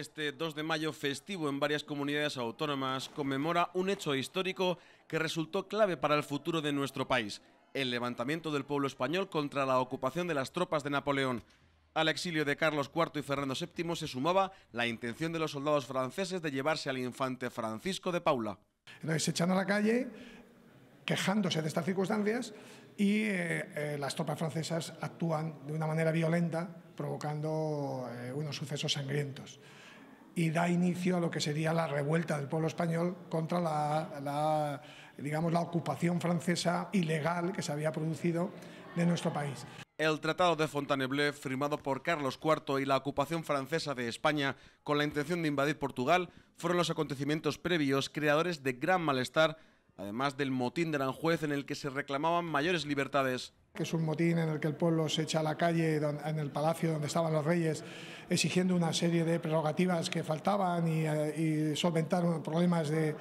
Este 2 de mayo festivo en varias comunidades autónomas conmemora un hecho histórico que resultó clave para el futuro de nuestro país, el levantamiento del pueblo español contra la ocupación de las tropas de Napoleón. Al exilio de Carlos IV y Fernando VII se sumaba la intención de los soldados franceses de llevarse al infante Francisco de Paula. Entonces se echan a la calle quejándose de estas circunstancias y eh, eh, las tropas francesas actúan de una manera violenta provocando eh, unos sucesos sangrientos y da inicio a lo que sería la revuelta del pueblo español contra la, digamos, la ocupación francesa ilegal que se había producido de nuestro país. El Tratado de Fontainebleau, firmado por Carlos IV y la ocupación francesa de España con la intención de invadir Portugal, fueron los acontecimientos previos creadores de gran malestar, además del motín de juez en el que se reclamaban mayores libertades que es un motín en el que el pueblo se echa a la calle, en el palacio donde estaban los reyes, exigiendo una serie de prerrogativas que faltaban y, eh, y solventar problemas de,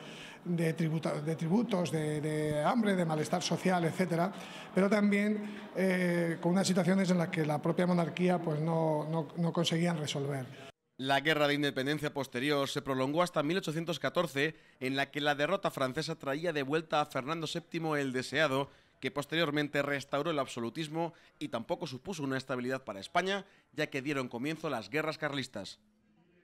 de tributos, de, hambre, de malestar social, etcétera, pero también eh, con unas situaciones en las que la propia monarquía pues, no, no, no conseguían resolver. La guerra de independencia posterior se prolongó hasta 1814, en la que la derrota francesa traía de vuelta a Fernando VII el deseado que posteriormente restauró el absolutismo y tampoco supuso una estabilidad para España, ya que dieron comienzo las guerras carlistas.